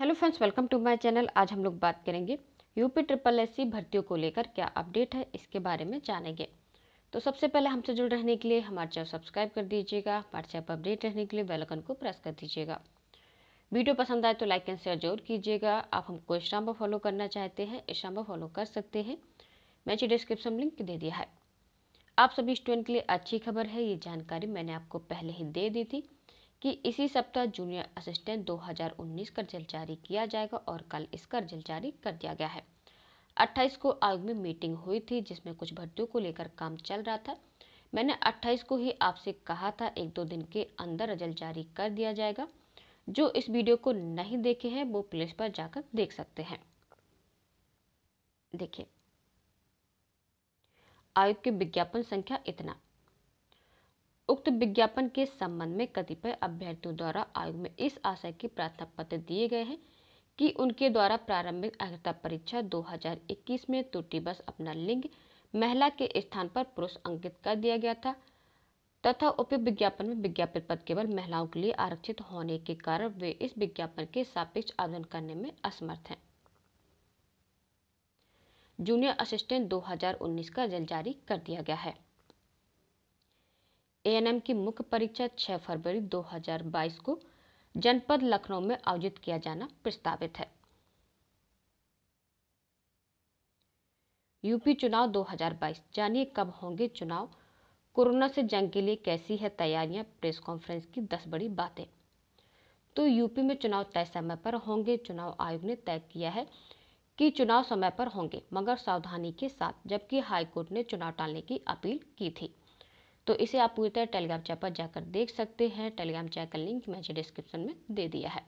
hello friends welcome to my channel आज हम लोग बात करेंगे यूपी ट्रिपल एस भर्तियों को लेकर क्या अपडेट है इसके बारे में जानेंगे तो सबसे पहले हमसे जुड़ रहने के लिए हमारे चैनल सब्सक्राइब कर दीजिएगा हमारे चैनल अपडेट रहने के लिए बेलकन को प्रेस कर दीजिएगा वीडियो पसंद आए तो लाइक एंड शेयर जरूर कीजिएगा आप हमको इंस्टाम पर फॉलो करना चाहते हैं इंस्टाम पर फॉलो कर सकते हैं मैंने डिस्क्रिप्शन लिंक दे दिया है आप सभी स्टूडेंट के लिए अच्छी खबर है ये जानकारी मैंने आपको पहले ही दे दी थी कि इसी सप्ताह जूनियर असिस्टेंट 2019 का रिजल्ट जारी किया जाएगा और कल इसका रिजल्ट जारी कर दिया गया है 28 को आयोग में मीटिंग हुई थी जिसमें कुछ भर्तियों को लेकर काम चल रहा था मैंने 28 को ही आपसे कहा था एक दो दिन के अंदर रिजल्ट जारी कर दिया जाएगा जो इस वीडियो को नहीं देखे हैं वो प्लेस पर जाकर देख सकते हैं देखिए आयोग की विज्ञापन संख्या इतना उक्त विज्ञापन के संबंध में कतिपय अभ्यर्थियों द्वारा आयोग में इस आशय के प्रार्थना पत्र दिए गए हैं कि उनके द्वारा प्रारंभिक अर्हता परीक्षा 2021 में बस अपना लिंग महिला के स्थान पर पुरुष अंकित कर दिया गया था तथा उपयुक्त विज्ञापन में विज्ञापित पद केवल महिलाओं के लिए आरक्षित होने के कारण वे इस विज्ञापन के सापेक्ष आवेदन करने में असमर्थ हैं जूनियर असिस्टेंट 2019 का जल जारी कर दिया गया है एएनएम की मुख्य परीक्षा 6 फरवरी 2022 को जनपद लखनऊ में आयोजित किया जाना प्रस्तावित है यूपी चुनाव 2022 जानिए कब होंगे चुनाव कोरोना से जंग के लिए कैसी है तैयारियां प्रेस कॉन्फ्रेंस की 10 बड़ी बातें तो यूपी में चुनाव तय समय पर होंगे चुनाव आयोग ने तय किया है कि चुनाव समय पर होंगे मगर सावधानी के साथ जबकि हाईकोर्ट ने चुनाव टालने की अपील की थी तो इसे आप पूरी तरह टेलीग्राम चैट पर जाकर देख सकते हैं टेलीग्राम चैट का लिंक मैंने डिस्क्रिप्शन में दे दिया है